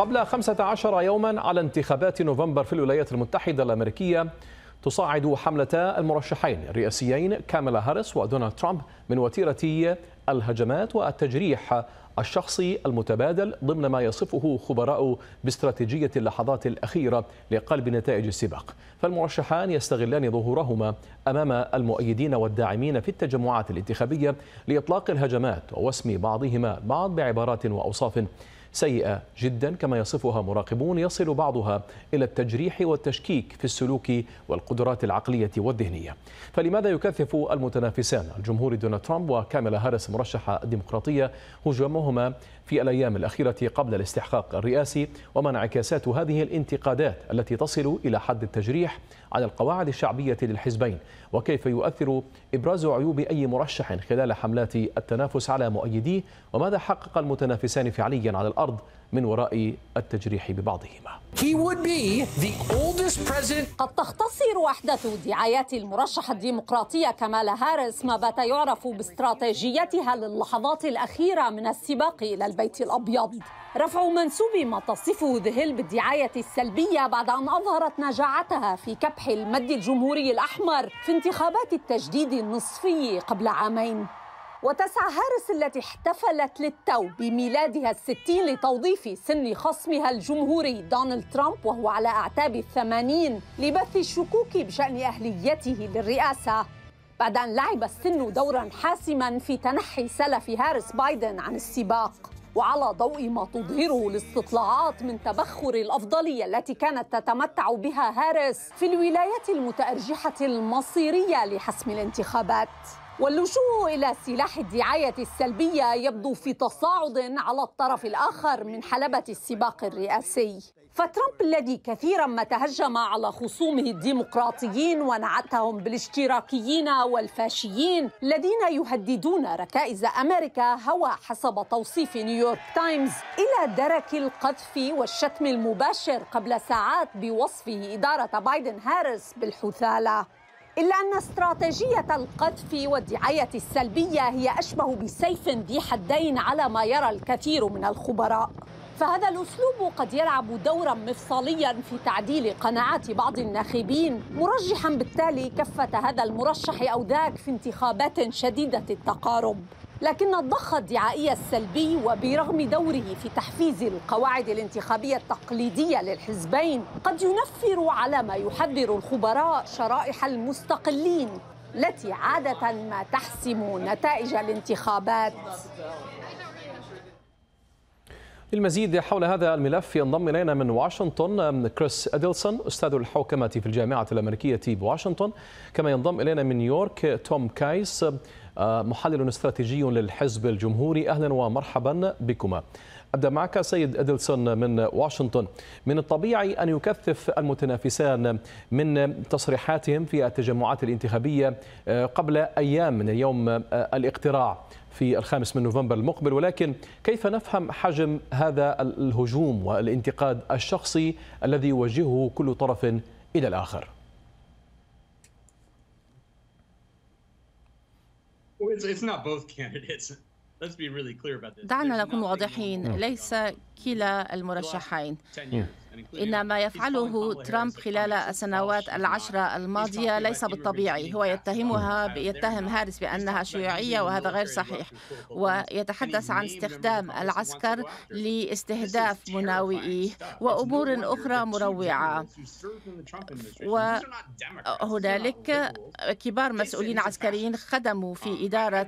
قبل 15 يوما على انتخابات نوفمبر في الولايات المتحدة الأمريكية تصاعد حملتا المرشحين الرئاسيين كاملا هاريس ودونالد ترامب من وتيرة الهجمات والتجريح الشخصي المتبادل ضمن ما يصفه خبراء باستراتيجية اللحظات الأخيرة لقلب نتائج السباق فالمرشحان يستغلان ظهورهما أمام المؤيدين والداعمين في التجمعات الانتخابية لإطلاق الهجمات ووسم بعضهما بعض بعبارات وأوصاف سيئة جدا كما يصفها مراقبون يصل بعضها إلى التجريح والتشكيك في السلوك والقدرات العقلية والذهنية فلماذا يكثف المتنافسان الجمهوري دونالد ترامب وكاميلا هاريس المرشحة الديمقراطية هجومهما في الأيام الأخيرة قبل الاستحقاق الرئاسي وما انعكاسات هذه الانتقادات التي تصل إلى حد التجريح على القواعد الشعبية للحزبين وكيف يؤثر إبراز عيوب أي مرشح خلال حملات التنافس على مؤيديه وماذا حقق المتنافسان فعليا على الأرض من وراء التجريح ببعضهما قد تختصر وحدة دعايات المرشحة الديمقراطية كمالا هاريس ما بات يعرف باستراتيجيتها للحظات الأخيرة من السباق إلى البيت الأبيض رفع منسوب ما تصفه ذهل بالدعاية السلبية بعد أن أظهرت نجاعتها في كبح المد الجمهوري الأحمر في انتخابات التجديد النصفي قبل عامين وتسعى هارس التي احتفلت للتو بميلادها الستين لتوظيف سن خصمها الجمهوري دونالد ترامب وهو على أعتاب الثمانين لبث الشكوك بشأن أهليته للرئاسة بعد أن لعب السن دورا حاسما في تنحي سلف هارس بايدن عن السباق وعلى ضوء ما تظهره الاستطلاعات من تبخر الافضليه التي كانت تتمتع بها هارس في الولايات المتارجحه المصيريه لحسم الانتخابات واللجوء إلى سلاح الدعاية السلبية يبدو في تصاعد على الطرف الآخر من حلبة السباق الرئاسي فترامب الذي كثيرا ما تهجم على خصومه الديمقراطيين ونعتهم بالاشتراكيين والفاشيين الذين يهددون ركائز امريكا هوى حسب توصيف نيويورك تايمز الى درك القذف والشتم المباشر قبل ساعات بوصفه اداره بايدن هارس بالحثاله إلا أن استراتيجية القذف والدعاية السلبية هي أشبه بسيف ذي حدين على ما يرى الكثير من الخبراء فهذا الأسلوب قد يلعب دورا مفصليا في تعديل قناعات بعض الناخبين مرجحا بالتالي كفة هذا المرشح أو ذاك في انتخابات شديدة التقارب لكن الضخ الدعائي السلبي وبرغم دوره في تحفيز القواعد الانتخابية التقليدية للحزبين قد ينفر على ما يحذر الخبراء شرائح المستقلين التي عادة ما تحسم نتائج الانتخابات للمزيد حول هذا الملف ينضم الينا من واشنطن كريس اديلسون استاذ الحوكمه في الجامعه الامريكيه بواشنطن كما ينضم الينا من نيويورك توم كايس آه، محلل استراتيجي للحزب الجمهوري أهلا ومرحبا بكما أبدأ معك سيد إدلسون من واشنطن من الطبيعي أن يكثف المتنافسان من تصريحاتهم في التجمعات الانتخابية آه، قبل أيام من يوم آه، الاقتراع في الخامس من نوفمبر المقبل ولكن كيف نفهم حجم هذا الهجوم والانتقاد الشخصي الذي يوجهه كل طرف إلى الآخر؟ it's, not both candidates. Let's be really clear about this. دعنا نكون واضحين، ليس كلا المرشحين. يعني إن ما يفعله ترامب خلال السنوات العشرة الماضية ليس بالطبيعي هو يتهمها يتهم هارس بأنها شيوعية وهذا غير صحيح ويتحدث عن استخدام العسكر لاستهداف مناوئيه وأمور أخرى مروعة وهنالك كبار مسؤولين عسكريين خدموا في uh, إدارة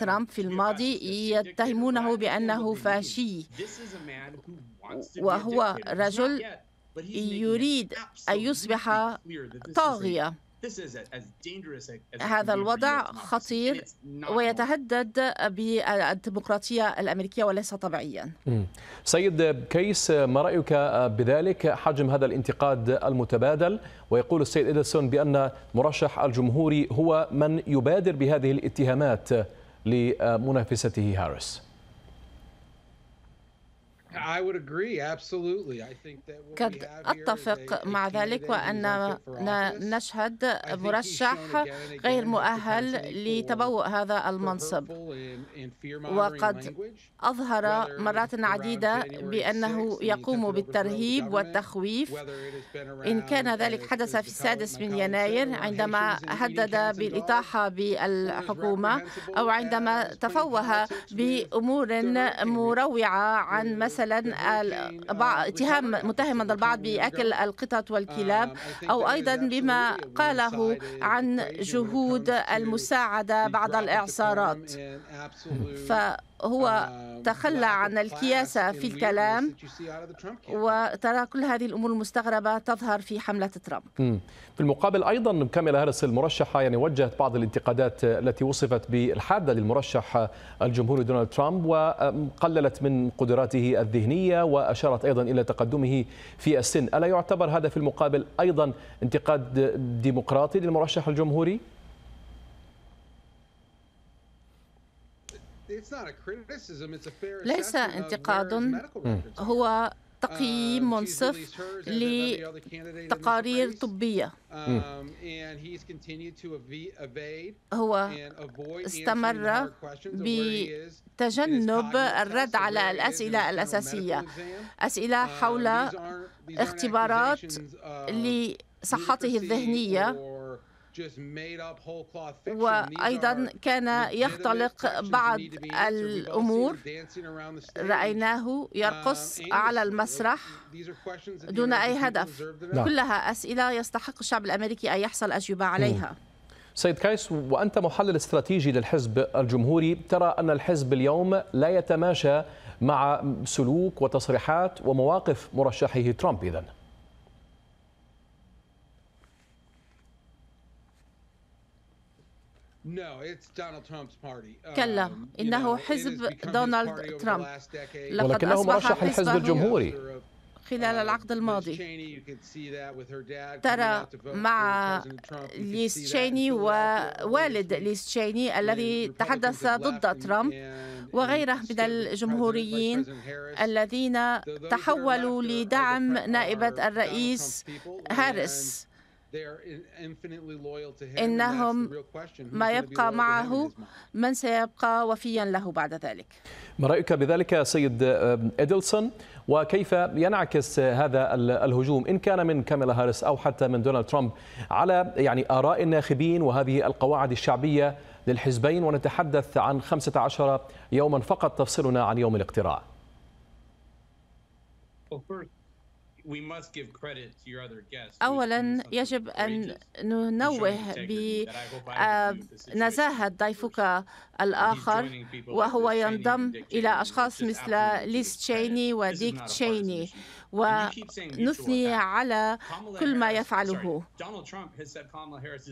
ترامب في الماضي يتهمونه بأنه فاشي وهو رجل يريد أن يصبح طاغية هذا الوضع خطير ويتهدد بالديمقراطية الأمريكية وليس طبيعيا سيد كيس ما رأيك بذلك حجم هذا الانتقاد المتبادل ويقول السيد إدلسون بأن مرشح الجمهوري هو من يبادر بهذه الاتهامات لمنافسته هاريس قد أتفق مع ذلك واننا نشهد مرشح غير مؤهل لتبوء هذا المنصب وقد أظهر مرات عديدة بأنه يقوم بالترهيب والتخويف إن كان ذلك حدث في السادس من يناير عندما هدد بالإطاحة بالحكومة أو عندما تفوه بأمور مروعة عن مسألة مثلا اتهام uh, متهم البعض بأكل القطط والكلاب um, أو أيضا بما قاله عن جهود المساعدة بعد الإعصارات ف هو آه، تخلى عن الكياسة في الكلام وترى كل هذه الأمور المستغربة تظهر في حملة ترامب في المقابل أيضا كاميلا هارس المرشحة يعني وجهت بعض الانتقادات التي وصفت بالحادة للمرشح الجمهوري دونالد ترامب وقللت من قدراته الذهنية وأشارت أيضا إلى تقدمه في السن ألا يعتبر هذا في المقابل أيضا انتقاد ديمقراطي للمرشح الجمهوري؟ ليس انتقاد hmm. هو uh, تقييم منصف لتقارير طبية hmm. um, هو استمر بتجنب الرد على الأسئلة الأساسية أسئلة uh, حول اختبارات لصحته الذهنية وأيضا كان يختلق بعض الأمور رأيناه يرقص um, على المسرح دون أي هدف نعم. كلها أسئلة يستحق الشعب الأمريكي أن يحصل أجوبة عليها سيد كايس وأنت محلل استراتيجي للحزب الجمهوري ترى أن الحزب اليوم لا يتماشى مع سلوك وتصريحات ومواقف مرشحه ترامب إذن كلا um, إنه حزب دونالد ترامب ولكنه مرشح الحزب الجمهوري خلال uh, العقد الماضي ترى مع ليس تشيني ووالد ليس تشيني الذي تحدث ضد ترامب وغيره من الجمهوريين الذين تحولوا uh, لدعم نائبة الرئيس هاريس إنهم ما يبقى معه من سيبقى وفيا له بعد ذلك ما رأيك بذلك سيد آه، إدلسون وكيف ينعكس هذا الهجوم إن كان من كاميلا هاريس أو حتى من دونالد ترامب على يعني آراء الناخبين وهذه القواعد الشعبية للحزبين ونتحدث عن 15 يوما فقط تفصلنا عن يوم الاقتراع أولا يجب أن ننوه بنزاهة آه، ضيفك الآخر وهو ينضم إلى أشخاص مثل ليز تشيني وديك تشيني ونثني على كل ما يفعله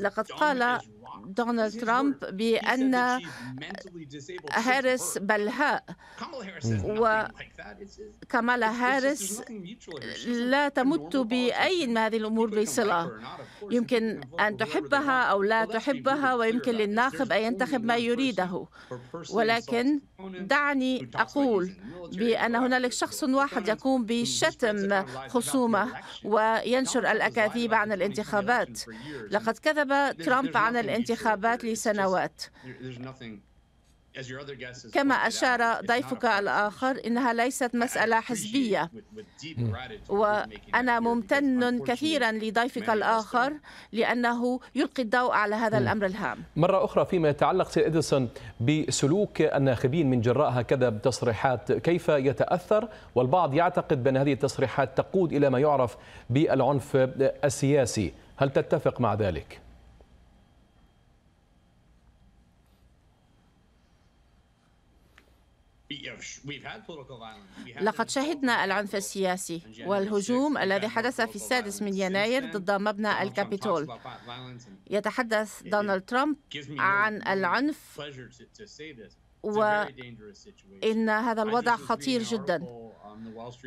لقد قال دونالد ترامب بأن هاريس بلهاء وكمالا هاريس لا تمت بأي من هذه الأمور بصلة يمكن أن تحبها أو لا تحبها ويمكن للناخب أن ينتخب ما يريده ولكن دعني أقول بأن هنالك شخص واحد يقوم بشتى يتم خصومه وينشر الأكاذيب عن الانتخابات لقد كذب ترامب عن الانتخابات لسنوات كما أشار ضيفك الآخر إنها ليست مسألة حزبية mm. وأنا ممتن كثيرا لضيفك الآخر لأنه يلقي الضوء على هذا mm. الأمر الهام مرة أخرى فيما يتعلق سيد إديسون بسلوك الناخبين من جراء هكذا بتصريحات كيف يتأثر والبعض يعتقد بأن هذه التصريحات تقود إلى ما يعرف بالعنف السياسي هل تتفق مع ذلك؟ لقد شهدنا العنف السياسي والهجوم الذي حدث في السادس من يناير ضد مبنى الكابيتول يتحدث دونالد ترامب عن العنف وإن هذا الوضع خطير جدا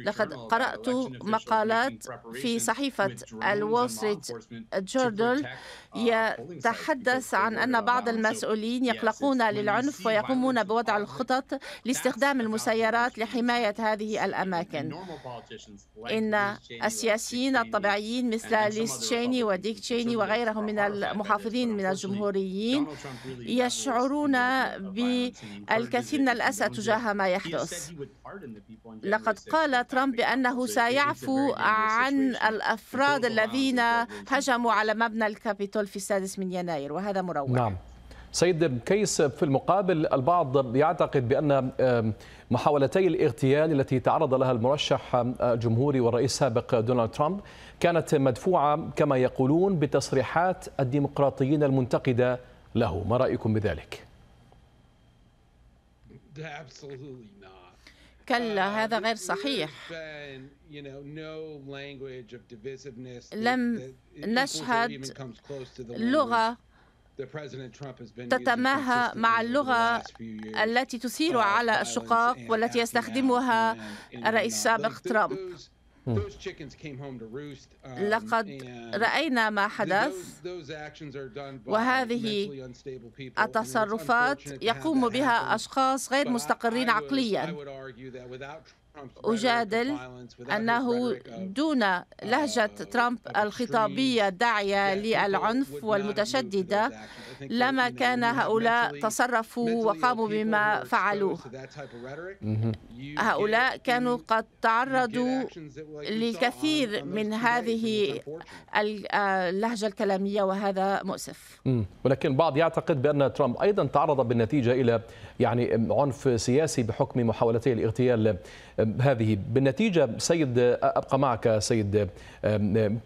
لقد قرأت مقالات في صحيفة الول ستريت جورنال يتحدث عن أن بعض المسؤولين يقلقون للعنف ويقومون بوضع الخطط لاستخدام المسيرات لحماية هذه الأماكن إن السياسيين الطبيعيين مثل ليس تشيني وديك تشيني وغيرهم من المحافظين من الجمهوريين uh, يشعرون uh, ب الكثير من الأسى تجاه ما يحدث لقد قال ترامب بأنه سيعفو عن الأفراد الذين هجموا على مبنى الكابيتول في السادس من يناير وهذا مروع نعم. سيد كيس في المقابل البعض يعتقد بأن محاولتي الاغتيال التي تعرض لها المرشح الجمهوري والرئيس السابق دونالد ترامب كانت مدفوعة كما يقولون بتصريحات الديمقراطيين المنتقدة له ما رأيكم بذلك؟ كلا uh, هذا غير صحيح لم نشهد لغة تتماهى مع اللغة التي تثير على الشقاق والتي يستخدمها الرئيس السابق ترامب Um, لقد رأينا ما حدث وهذه التصرفات يقوم بها أشخاص غير مستقرين عقليا أجادل أنه دون لهجة ترامب الخطابية الداعية للعنف والمتشددة لما كان هؤلاء تصرفوا وقاموا بما فعلوه هؤلاء كانوا قد تعرضوا لكثير من هذه آه، اللهجة الكلامية وهذا مؤسف ولكن البعض يعتقد بأن ترامب أيضا تعرض بالنتيجة إلى يعني عنف سياسي بحكم محاولته الاغتيال هذه بالنتيجه سيد ابقى معك سيد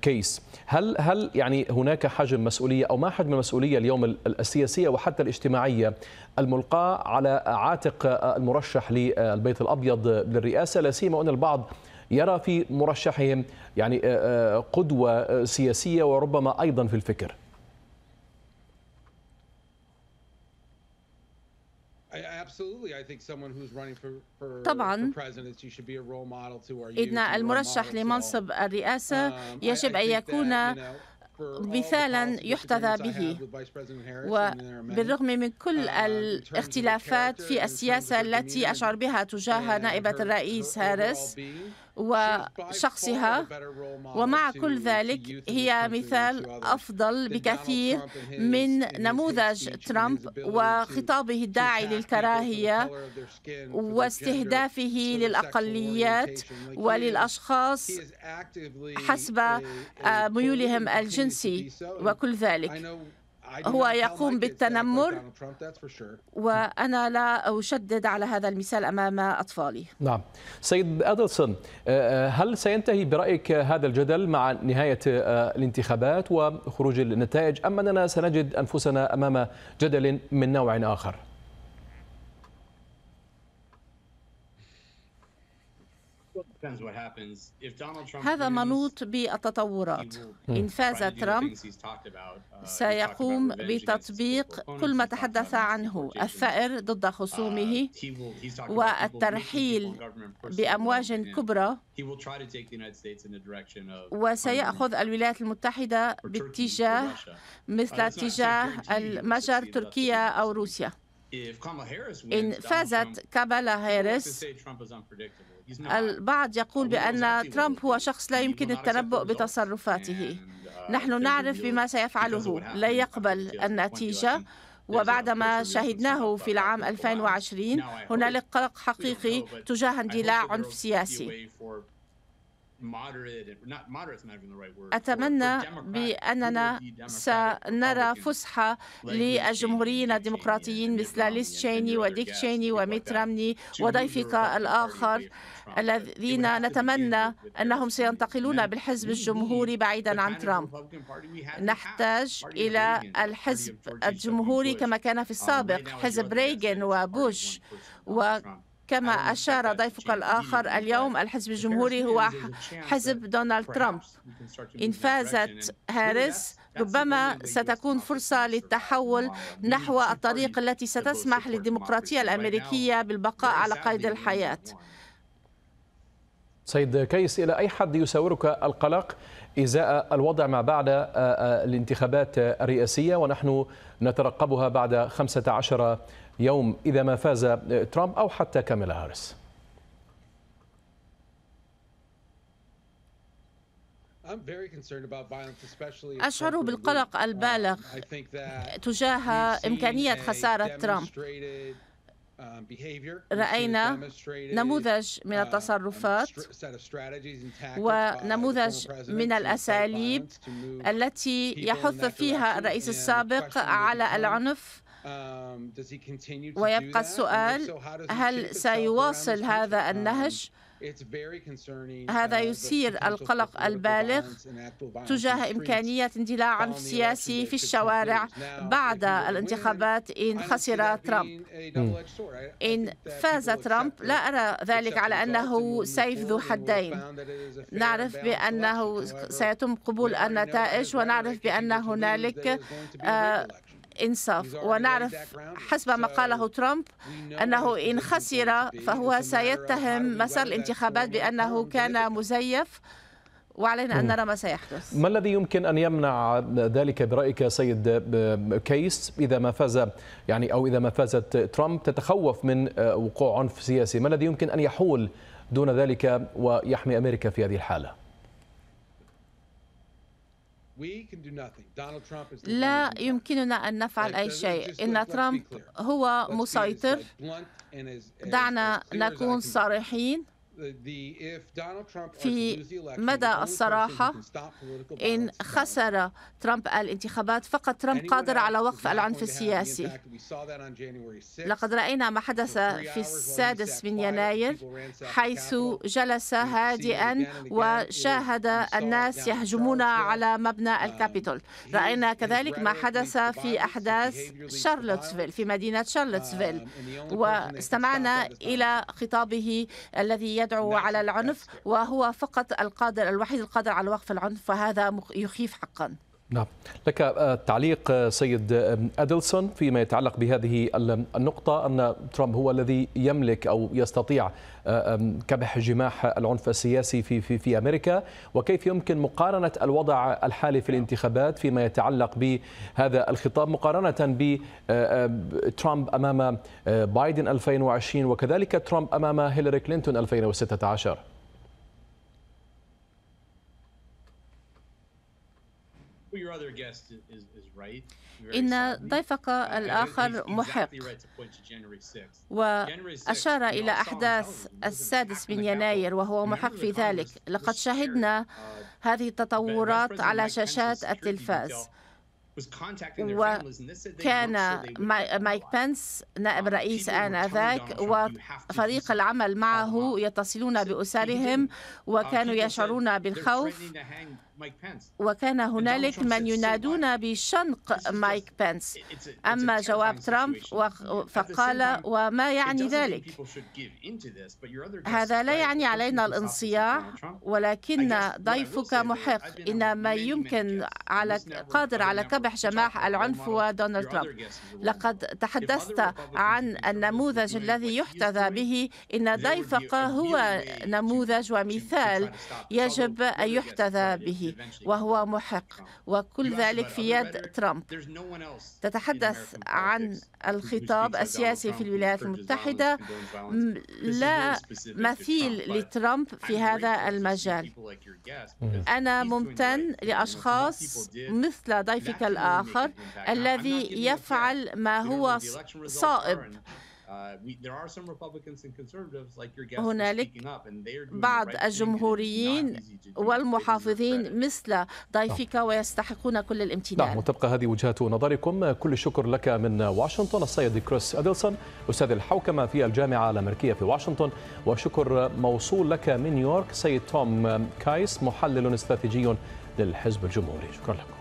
كيس هل هل يعني هناك حجم مسؤوليه او ما حجم المسؤوليه اليوم السياسيه وحتى الاجتماعيه الملقاه على عاتق المرشح للبيت الابيض للرئاسه لا سيما ان البعض يرى في مرشحهم يعني قدوه سياسيه وربما ايضا في الفكر طبعا إن المرشح لمنصب الرئاسة um, يجب أن يكون مثالا يحتذى به وبالرغم من كل uh, الاختلافات في السياسة التي أشعر بها تجاه نائبة الرئيس هاريس وشخصها ومع كل ذلك هي مثال أفضل بكثير من نموذج ترامب وخطابه الداعي للكراهية واستهدافه للأقليات وللأشخاص حسب آه، ميولهم الجنسي وكل ذلك هو يقوم بالتنمر وأنا لا أشدد على هذا المثال أمام أطفالي نعم سيد أدلسون آه، آه، هل سينتهي برأيك هذا الجدل مع نهاية آه، الانتخابات وخروج النتائج أم أننا سنجد أنفسنا أمام جدل من نوع آخر؟ هذا منوط بالتطورات إن فاز ترامب سيقوم بتطبيق كل ما تحدث عنه الثأر ضد uh, خصومه والترحيل بأمواج كبرى وسيأخذ الولايات المتحدة باتجاه مثل uh, اتجاه المجر تركيا أو روسيا إن فازت كابالا هيرس البعض يقول بأن ترامب هو شخص لا يمكن التنبؤ بتصرفاته uh, نحن نعرف بما سيفعله لا يقبل النتيجة وبعدما شهدناه في العام 2020 هنالك قلق حقيقي تجاه اندلاع عنف سياسي أتمنى بأننا سنرى فسحة للجمهوريين الديمقراطيين مثل ليس تشيني وديك تشيني وميت رامني وضيفك الآخر الذين نتمنى أنهم سينتقلون بالحزب الجمهوري بعيدا عن ترامب نحتاج إلى الحزب الجمهوري كما كان في um, السابق حزب ريغن وبوش و كما أشار ضيفك الآخر اليوم الحزب الجمهوري هو حزب دونالد ترامب إن فازت هاريس ربما ستكون فرصة للتحول نحو الطريق التي ستسمح للديمقراطية الأمريكية بالبقاء على قيد الحياة سيد كيس إلى أي حد يساورك القلق إزاء الوضع ما بعد آه، آه، الانتخابات الرئاسية ونحن نترقبها بعد 15 يوم إذا ما فاز آه، ترامب أو حتى كاميلا هاريس أشعر بالقلق um, البالغ تجاه إمكانية خسارة ترامب Um, راينا نموذج من um, التصرفات ونموذج من الاساليب التي يحث فيها الرئيس السابق على العنف um, ويبقى السؤال هل سيواصل هذا النهج هذا uh, يثير القلق البالغ تجاه إمكانية اندلاع عنف سياسي في الشوارع بعد الانتخابات إن خسر ترامب إن فاز ترامب لا أرى ذلك على أنه سيف ذو حدين نعرف بأنه سيتم قبول النتائج ونعرف بأن هنالك الإنصاف ونعرف حسب ما قاله ترامب أنه إن خسر فهو سيتهم مسار الانتخابات بأنه كان مزيف وعلينا أن نرى ما سيحدث ما الذي يمكن أن يمنع ذلك برأيك سيد كيس إذا ما فاز يعني أو إذا ما فازت ترامب تتخوف من وقوع عنف سياسي ما الذي يمكن أن يحول دون ذلك ويحمي أمريكا في هذه الحالة لا يمكننا أن نفعل أي شيء إن ترامب هو مسيطر دعنا نكون صريحين في مدى الصراحة إن خسر ترامب الانتخابات فقط ترامب قادر على وقف العنف السياسي لقد رأينا ما حدث في السادس من يناير حيث جلس هادئا وشاهد الناس يهجمون على مبنى um, الكابيتول رأينا كذلك ما حدث في أحداث شارلوتسفيل في مدينة شارلوتسفيل um, واستمعنا إلى خطابه الذي يدعو نعم. على العنف نعم. وهو فقط القادر الوحيد القادر على وقف العنف فهذا يخيف حقا نعم لك آه، تعليق آه، سيد آه، أدلسون فيما يتعلق بهذه النقطة أن ترامب هو الذي يملك أو يستطيع كبح جماح العنف السياسي في, في, في أمريكا وكيف يمكن مقارنة الوضع الحالي في الانتخابات فيما يتعلق بهذا الخطاب مقارنة بترامب أمام بايدن 2020 وكذلك ترامب أمام هيلاري كلينتون 2016 إن ضيفك الآخر محق وأشار إلى أحداث السادس من يناير وهو محق في ذلك لقد شهدنا uh, هذه التطورات على شاشات التلفاز وكان مايك بنس نائب uh, رئيس آنذاك وفريق العمل معه يتصلون بأسرهم وكانوا uh, يشعرون بالخوف وكان هنالك من ينادون بشنق مايك بنس أما جواب ترامب فقال وما يعني ذلك هذا لا يعني علينا الانصياع ولكن ضيفك محق إن ما يمكن على قادر على كبح جماح العنف هو دونالد ترامب لقد تحدثت عن النموذج الذي يحتذى به إن ضيفك هو نموذج ومثال يجب أن يحتذى به وهو محق آه. وكل ذلك في يد ترامب تتحدث عن الخطاب السياسي في الولايات المتحدة لا مثيل لترامب في هذا المجال أنا ممتن لأشخاص مثل ضيفك الآخر الذي يفعل ما هو صائب آه، هنالك بعض الجمهوريين والمحافظين مثل ضيفك نعم. ويستحقون كل الامتنان نعم وتبقى هذه وجهات نظركم كل الشكر لك من واشنطن السيد كريس أدلسون أستاذ الحوكمة في الجامعة الأمريكية في واشنطن وشكر موصول لك من نيويورك سيد توم كايس محلل استراتيجي للحزب الجمهوري شكرا لكم